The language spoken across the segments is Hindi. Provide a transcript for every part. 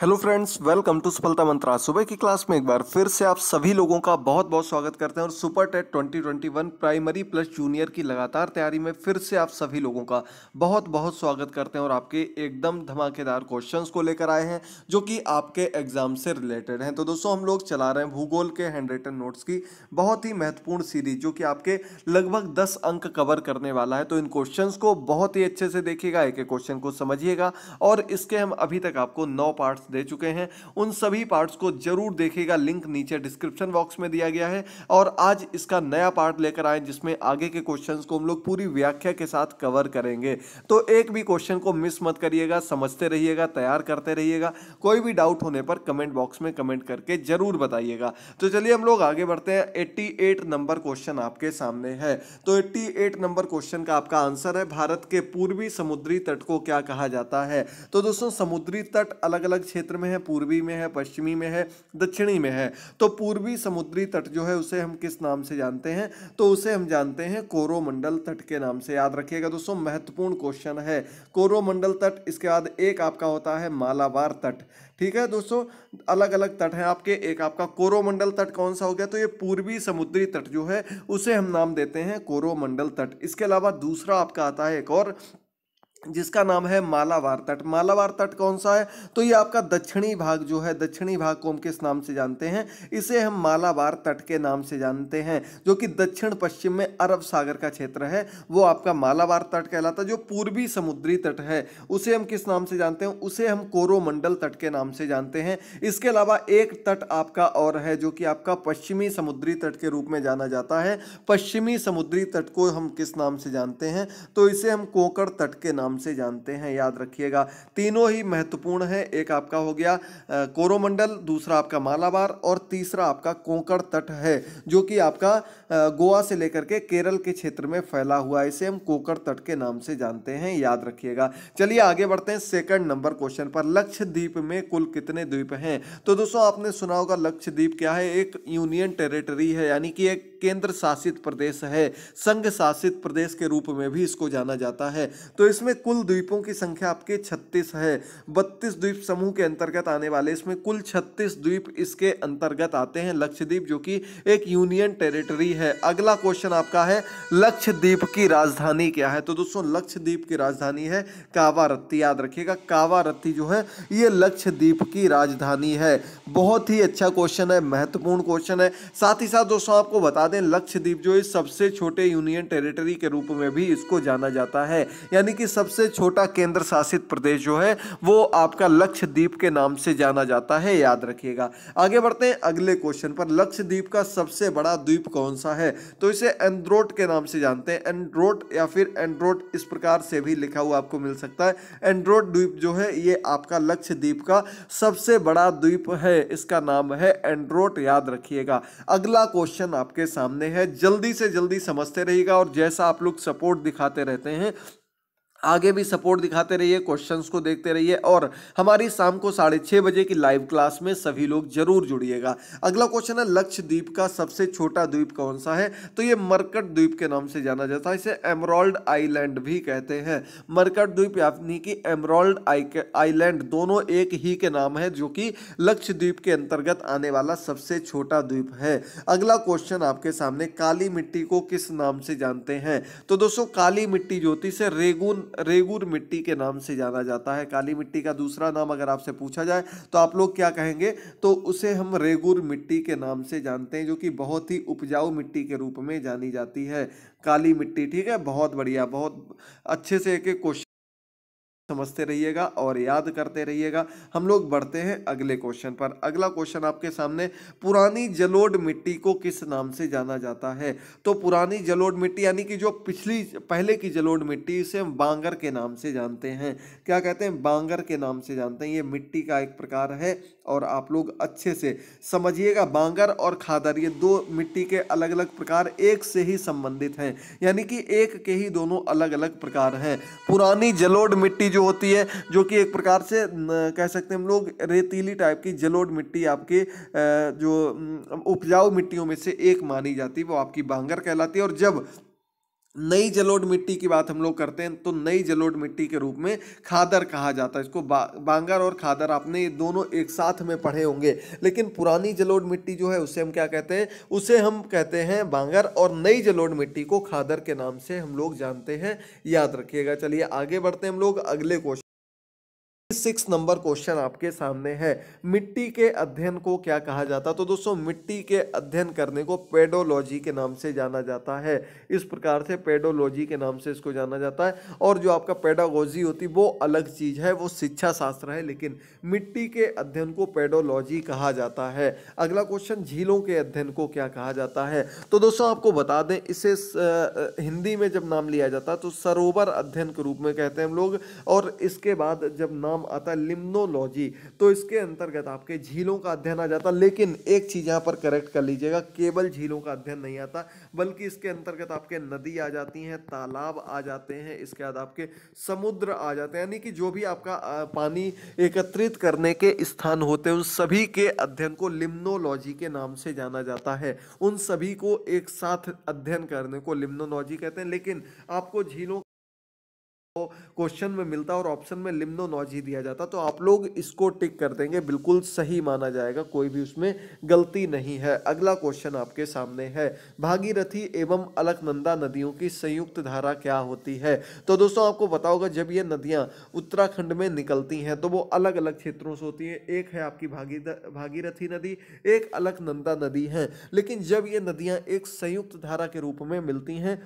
हेलो फ्रेंड्स वेलकम टू सफलता मंत्रा सुबह की क्लास में एक बार फिर से आप सभी लोगों का बहुत बहुत स्वागत करते हैं और super TET 2021 primary plus junior की लगातार तैयारी में फिर से आप सभी लोगों का बहुत बहुत स्वागत करते हैं और आपके एकदम धमाकेदार क्वेश्चंस को लेकर आए हैं जो कि आपके एग्जाम से रिलेटेड हैं तो दोस्तों हम लोग चला रहे हैं भूगोल के हैंड रिटन नोट्स की बहुत ही महत्वपूर्ण सीरीज जो कि आपके लगभग दस अंक कवर करने वाला है तो इन क्वेश्चन को बहुत ही अच्छे से देखिएगा एक एक क्वेश्चन को समझिएगा और इसके हम अभी तक आपको नौ पार्ट पार्ट्स दे चुके हैं उन सभी पार्ट्स को जरूर देखेगा लिंक नीचे डिस्क्रिप्शन बॉक्स में दिया गया है और आज इसका नया पार्ट लेकर आए जिसमें आगे के क्वेश्चन को हम लोग पूरी व्याख्या के साथ कवर करेंगे तो एक भी क्वेश्चन को मिस मत करिएगा समझते रहिएगा तैयार करते रहिएगा कोई भी डाउट होने पर कमेंट बॉक्स में कमेंट करके जरूर बताइएगा तो चलिए हम लोग आगे बढ़ते हैं एट्टी नंबर क्वेश्चन आपके सामने है तो एट्टी नंबर क्वेश्चन का आपका आंसर है भारत के पूर्वी समुद्री तट को क्या कहा जाता है तो दोस्तों समुद्री तट अलग अलग क्षेत्र में है पूर्वी में है पश्चिमी में है दक्षिणी में है तो पूर्वी समुद्री तट जो है उसे हम किस नाम से जानते हैं तो उसे हम जानते हैं कोरोमंडल तट के नाम से याद रखिएगा दोस्तों महत्वपूर्ण क्वेश्चन है कोरोमंडल तट इसके बाद एक आपका होता है मालाबार तट ठीक है दोस्तों अलग अलग तट हैं आपके एक आपका कोरोमंडल तट कौन सा हो गया तो ये पूर्वी समुद्री तट जो है उसे हम नाम देते हैं कोरोमंडल तट इसके अलावा दूसरा आपका आता है एक और जिसका नाम है मालावार तट मालावार तट कौन सा है तो ये आपका दक्षिणी भाग जो है दक्षिणी भाग को हम किस नाम से जानते हैं इसे हम मालावार तट के नाम से जानते हैं जो कि दक्षिण पश्चिम में अरब सागर का क्षेत्र है वो आपका मालावार तट कहलाता है जो पूर्वी समुद्री तट है उसे हम किस नाम से जानते हैं उसे हम कोरोमंडल तट के नाम से जानते हैं इसके अलावा एक तट आपका और है जो कि आपका पश्चिमी समुद्री तट के रूप में जाना जाता है पश्चिमी समुद्री तट को हम किस नाम से जानते हैं तो इसे हम कोकर तट के नाम नाम से जानते हैं याद रखिएगा तीनों ही महत्वपूर्ण है एक आपका हो गया कोरोमंडल दूसरा आपका मालाबार और तीसरा आपका कोंकण तट है जो कि आपका गोवा से लेकर के केरल के क्षेत्र में फैला हुआ है इसे हम कोकर तट के नाम से जानते हैं याद रखिएगा चलिए आगे बढ़ते हैं सेकंड नंबर क्वेश्चन पर लक्षद्वीप में कुल कितने द्वीप हैं तो दोस्तों आपने सुना होगा लक्षद्वीप क्या है एक यूनियन टेरिटरी है यानी कि एक केंद्र शासित प्रदेश है संघ शासित प्रदेश के रूप में भी इसको जाना जाता है तो इसमें कुल द्वीपों की संख्या आपके छत्तीस है बत्तीस द्वीप समूह के अंतर्गत आने वाले इसमें कुल छत्तीस द्वीप इसके अंतर्गत आते हैं लक्षद्वीप जो कि एक यूनियन टेरिटरी है अगला क्वेश्चन आपका है लक्षद्वीप की राजधानी क्या है तो दोस्तों लक्षद्वीप की राजधानी है कावारत्ती याद रखिएगा कावारत्ती जो है ये लक्षद्वीप की राजधानी है बहुत ही अच्छा क्वेश्चन है महत्वपूर्ण क्वेश्चन है साथ ही साथ दोस्तों आपको बता दें लक्षद्वीप जो इस सबसे छोटे यूनियन टेरिटरी के रूप में भी इसको जाना जाता है यानी कि सबसे छोटा केंद्र शासित प्रदेश जो है वो आपका लक्षद्वीप के नाम से जाना जाता है याद रखिएगा आगे बढ़ते हैं अगले क्वेश्चन पर लक्षद्वीप का सबसे बड़ा द्वीप कौन सा है तो इसे एंड्रोट के नाम से जानते हैं एंड्रोट या फिर एंड्रोट इस प्रकार से भी लिखा हुआ आपको मिल सकता है एंड्रोट द्वीप जो है ये आपका लक्षद्वीप का सबसे बड़ा द्वीप है इसका नाम है एंड्रोट याद रखिएगा अगला क्वेश्चन आपके साथ सामने है जल्दी से जल्दी समझते रहिएगा और जैसा आप लोग सपोर्ट दिखाते रहते हैं आगे भी सपोर्ट दिखाते रहिए क्वेश्चंस को देखते रहिए और हमारी शाम को साढ़े छः बजे की लाइव क्लास में सभी लोग जरूर जुड़िएगा अगला क्वेश्चन है लक्षद्वीप का सबसे छोटा द्वीप कौन सा है तो ये मरकट द्वीप के नाम से जाना जाता है इसे एमरोल्ड आइलैंड भी कहते हैं मरकट द्वीप यानी कि एमरोल्ड आइलैंड दोनों एक ही के नाम है जो कि लक्षद्वीप के अंतर्गत आने वाला सबसे छोटा द्वीप है अगला क्वेश्चन आपके सामने काली मिट्टी को किस नाम से जानते हैं तो दोस्तों काली मिट्टी ज्योति से रेगून रेगुर मिट्टी के नाम से जाना जाता है काली मिट्टी का दूसरा नाम अगर आपसे पूछा जाए तो आप लोग क्या कहेंगे तो उसे हम रेगुर मिट्टी के नाम से जानते हैं जो कि बहुत ही उपजाऊ मिट्टी के रूप में जानी जाती है काली मिट्टी ठीक है बहुत बढ़िया बहुत अच्छे से एक एक क्वेश्चन समझते रहिएगा और याद करते रहिएगा हम लोग बढ़ते हैं अगले क्वेश्चन पर अगला क्वेश्चन आपके सामने पुरानी जलोड मिट्टी को किस नाम से जाना जाता है तो पुरानी जलोड मिट्टी यानी कि जो पिछली पहले की जलोड मिट्टी इसे हम बांगर के नाम से जानते हैं क्या कहते हैं बांगर के नाम से जानते हैं ये मिट्टी का एक प्रकार है और आप लोग अच्छे से समझिएगा बांगर और खादर ये दो मिट्टी के अलग अलग प्रकार एक से ही संबंधित हैं यानी कि एक के ही दोनों अलग अलग प्रकार हैं पुरानी जलोड मिट्टी जो होती है जो कि एक प्रकार से कह सकते हैं हम लोग रेतीली टाइप की जलोड मिट्टी आपके जो उपजाऊ मिट्टियों में से एक मानी जाती है वो आपकी बांगर कहलाती है और जब नई जलोढ़ मिट्टी की बात हम लोग करते हैं तो नई जलोढ़ मिट्टी के रूप में खादर कहा जाता है इसको बा, बांगर और खादर आपने ये दोनों एक साथ में पढ़े होंगे लेकिन पुरानी जलोढ़ मिट्टी जो है उसे हम क्या कहते हैं उसे हम कहते हैं बांगर और नई जलोढ़ मिट्टी को खादर के नाम से हम लोग जानते हैं याद रखिएगा चलिए आगे बढ़ते हैं हम लोग अगले क्वेश्चन सिक्स नंबर क्वेश्चन आपके सामने है मिट्टी के अध्ययन को क्या कहा जाता तो दोस्तों मिट्टी के अध्ययन करने को पेडोलॉजी के नाम से जाना जाता है इस प्रकार से पेडोलॉजी के नाम से इसको जाना जाता है और जो आपका पेडागोजी होती वो अलग चीज़ है वो शिक्षा शास्त्र है लेकिन मिट्टी के अध्ययन को पेडोलॉजी कहा जाता है अगला क्वेश्चन झीलों के अध्ययन को क्या कहा जाता है तो दोस्तों आपको बता दें इसे हिंदी में जब नाम लिया जाता है तो सरोवर अध्ययन के रूप में कहते हैं हम लोग और इसके बाद जब नाम नाम आता है लिम्नोलॉजी तो इसके अंतर्गत आपके झीलों का अध्ययन आ जाता लेकिन एक चीज़ यहाँ पर करेक्ट कर लीजिएगा केवल झीलों का अध्ययन नहीं आता बल्कि इसके अंतर्गत आपके नदी आ जाती हैं तालाब आ जाते हैं इसके बाद आपके समुद्र आ जाते हैं यानी कि जो भी आपका पानी एकत्रित करने के स्थान होते हैं उन सभी के अध्ययन को लिम्नोलॉजी के नाम से जाना जाता है उन सभी को एक साथ अध्ययन करने को लिम्नोलॉजी कहते हैं लेकिन आपको झीलों क्वेश्चन में मिलता और ऑप्शन में नॉज ही दिया जाता तो आप लोग इसको टिक कर देंगे बिल्कुल सही माना जाएगा कोई भी उसमें गलती नहीं है अगला क्वेश्चन आपके सामने है भागीरथी एवं अलकनंदा नदियों की संयुक्त धारा क्या होती है तो दोस्तों आपको पता जब ये नदियाँ उत्तराखंड में निकलती हैं तो वो अलग अलग क्षेत्रों से होती हैं एक है आपकी भागी भागीरथी नदी एक अलकनंदा नदी है लेकिन जब ये नदियाँ एक संयुक्त धारा के रूप में मिलती हैं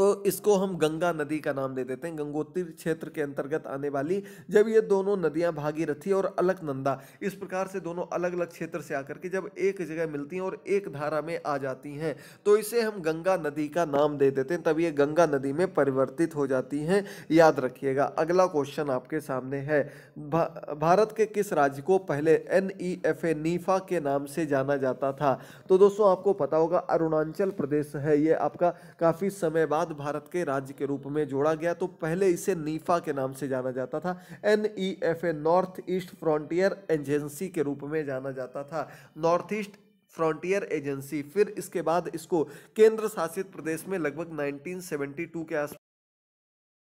तो इसको हम गंगा नदी का नाम दे देते हैं गंगोत्री क्षेत्र के अंतर्गत आने वाली जब ये दोनों नदियां भागीरथी और अलकनंदा इस प्रकार से दोनों अलग अलग क्षेत्र से आकर के जब एक जगह मिलती हैं और एक धारा में आ जाती हैं तो इसे हम गंगा नदी का नाम दे देते हैं तब ये गंगा नदी में परिवर्तित हो जाती हैं याद रखिएगा अगला क्वेश्चन आपके सामने है भा, भारत के किस राज्य को पहले N E F A NEFA के नाम से जाना जाता था तो दोस्तों आपको पता होगा अरुणाचल प्रदेश है ये आपका काफ़ी समय बाद बाद भारत के राज्य के रूप में जोड़ा गया तो पहले इसे नीफा के नाम से जाना जाता था N E F A north east frontier agency के रूप में जाना जाता था नॉर्थ ईस्ट फ्रंटियर एजेंसी फिर इसके बाद इसको केंद्र शासित प्रदेश में लगभग 1972 के आस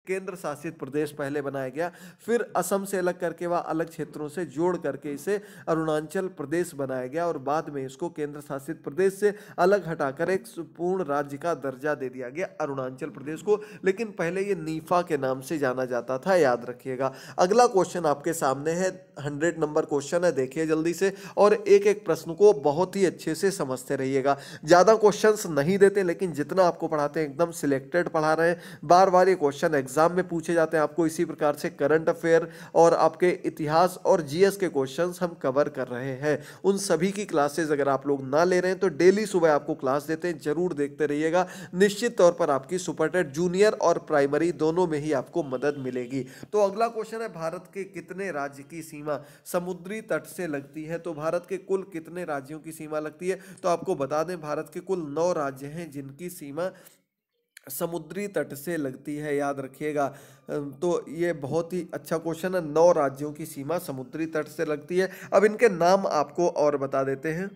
केंद्र शासित प्रदेश पहले बनाया गया फिर असम से अलग करके वह अलग क्षेत्रों से जोड़ करके इसे अरुणाचल प्रदेश बनाया गया और बाद में इसको केंद्र शासित प्रदेश से अलग हटाकर एक पूर्ण राज्य का दर्जा दे दिया गया अरुणाचल प्रदेश को लेकिन पहले ये नीफा के नाम से जाना जाता था याद रखिएगा अगला क्वेश्चन आपके सामने है हंड्रेड नंबर क्वेश्चन है देखिए जल्दी से और एक एक प्रश्न को बहुत ही अच्छे से समझते रहिएगा ज़्यादा क्वेश्चन नहीं देते लेकिन जितना आपको पढ़ाते हैं एकदम सिलेक्टेड पढ़ा रहे हैं बार बार ये क्वेश्चन एग्जाम में पूछे जाते हैं आपको इसी प्रकार से करंट अफेयर और आपके इतिहास और जीएस के क्वेश्चन हम कवर कर रहे हैं उन सभी की क्लासेज अगर आप लोग ना ले रहे हैं तो डेली सुबह आपको क्लास देते हैं जरूर देखते रहिएगा निश्चित तौर पर आपकी सुपरटेट जूनियर और प्राइमरी दोनों में ही आपको मदद मिलेगी तो अगला क्वेश्चन है भारत के कितने राज्य की सीमा समुद्री तट से लगती है तो भारत के कुल कितने राज्यों की सीमा लगती है तो आपको बता दें भारत के कुल नौ राज्य हैं जिनकी सीमा समुद्री तट से लगती है याद रखिएगा तो ये बहुत ही अच्छा क्वेश्चन है नौ राज्यों की सीमा समुद्री तट से लगती है अब इनके नाम आपको और बता देते हैं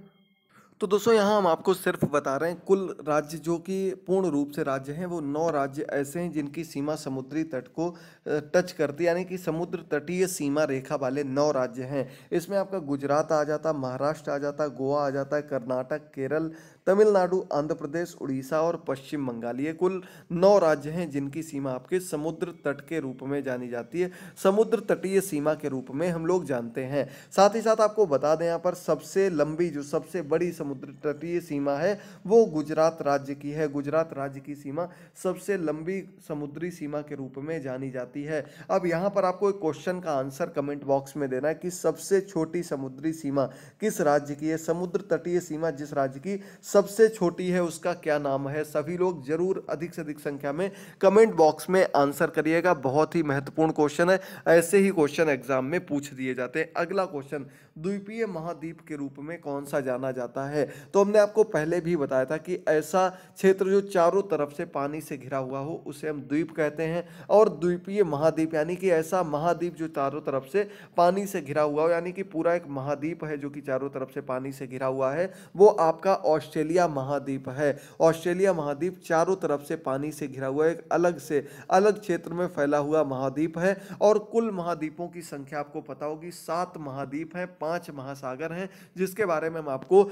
तो दोस्तों यहाँ हम आपको सिर्फ बता रहे हैं कुल राज्य जो कि पूर्ण रूप से राज्य हैं वो नौ राज्य ऐसे हैं जिनकी सीमा समुद्री तट को टच करती है यानी कि समुद्र तटीय सीमा रेखा वाले नौ राज्य हैं इसमें आपका गुजरात आ जाता महाराष्ट्र आ जाता गोवा आ जाता है कर्नाटक केरल तमिलनाडु आंध्र प्रदेश उड़ीसा और पश्चिम बंगाल ये कुल नौ राज्य हैं जिनकी सीमा आपके समुद्र तट के रूप में जानी जाती है समुद्र तटीय सीमा के रूप में हम लोग जानते हैं साथ ही साथ आपको बता दें यहाँ पर सबसे लंबी जो सबसे बड़ी समुद्र तटीय सीमा है वो गुजरात राज्य की है गुजरात राज्य की सीमा सबसे लंबी समुद्री सीमा के रूप में जानी जाती है अब यहाँ पर आपको एक क्वेश्चन का आंसर कमेंट बॉक्स में देना है कि सबसे छोटी समुद्री सीमा किस राज्य की है समुद्र तटीय सीमा जिस राज्य की सब सबसे छोटी है उसका क्या नाम है सभी लोग जरूर अधिक से अधिक संख्या में कमेंट बॉक्स में आंसर करिएगा बहुत ही महत्वपूर्ण क्वेश्चन है ऐसे ही क्वेश्चन एग्जाम में पूछ दिए जाते हैं अगला क्वेश्चन द्वीपीय महाद्वीप के रूप में कौन सा जाना जाता है तो हमने आपको पहले भी बताया था कि ऐसा क्षेत्र जो चारों तरफ से पानी से घिरा हुआ हो उसे हम द्वीप कहते हैं और द्वीपीय महाद्वीप यानी कि ऐसा महाद्वीप जो चारों तरफ से पानी से घिरा हुआ हो यानी कि पूरा एक महाद्वीप है जो कि चारों तरफ से पानी से घिरा हुआ है वो आपका ऑस्ट्रेलिया महाद्वीप है ऑस्ट्रेलिया महाद्वीप चारों तरफ से पानी से घिरा हुआ एक अलग से अलग क्षेत्र में फैला हुआ महाद्वीप है और कुल महाद्वीपों की संख्या आपको पता होगी सात महाद्वीप हैं पाँच पांच महासागर हैं जिसके बारे में हम आपको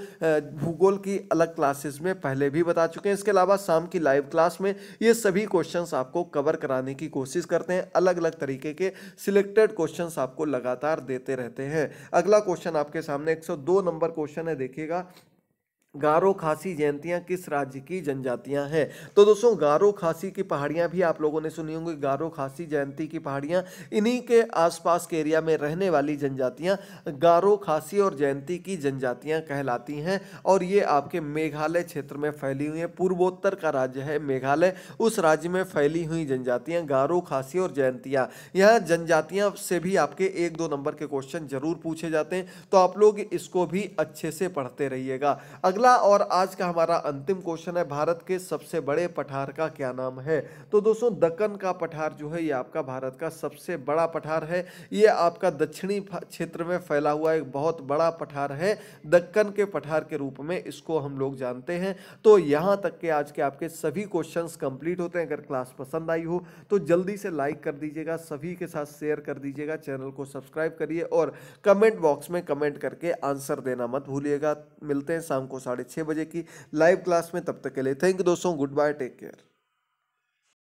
भूगोल की अलग क्लासेस में पहले भी बता चुके हैं इसके अलावा शाम की लाइव क्लास में ये सभी क्वेश्चन आपको कवर कराने की कोशिश करते हैं अलग अलग तरीके के सिलेक्टेड क्वेश्चन आपको लगातार देते रहते हैं अगला क्वेश्चन आपके सामने एक नंबर क्वेश्चन है देखिएगा गारो खासी जयंतियाँ किस राज्य की जनजातियाँ हैं तो दोस्तों गारो खासी की पहाड़ियाँ भी आप लोगों ने सुनी होंगी गारो खासी जयंती की पहाड़ियाँ इन्हीं के आसपास के एरिया में रहने वाली जनजातियाँ गारो खासी और जयंती की जनजातियाँ कहलाती हैं और ये आपके मेघालय क्षेत्र में फैली हुई हैं पूर्वोत्तर का राज्य है मेघालय उस राज्य में फैली हुई जनजातियाँ गारो खासी और जयंतियाँ यह जनजातियाँ से भी आपके एक दो नंबर के क्वेश्चन जरूर पूछे जाते हैं तो आप लोग इसको भी अच्छे से पढ़ते रहिएगा अगर अगला और आज का हमारा अंतिम क्वेश्चन है भारत के सबसे बड़े पठार का क्या नाम है तो दोस्तों दक्कन का पठार जो है ये आपका भारत का सबसे बड़ा पठार है ये आपका दक्षिणी क्षेत्र में फैला हुआ एक बहुत बड़ा पठार है दक्कन के पठार के रूप में इसको हम लोग जानते हैं तो यहाँ तक के आज के आपके सभी क्वेश्चन कंप्लीट होते हैं अगर क्लास पसंद आई हो तो जल्दी से लाइक कर दीजिएगा सभी के साथ शेयर कर दीजिएगा चैनल को सब्सक्राइब करिए और कमेंट बॉक्स में कमेंट करके आंसर देना मत भूलिएगा मिलते हैं शाम को साढ़े छः बजे की लाइव क्लास में तब तक के लिए थैंक यू दोस्तों गुड बाय टेक केयर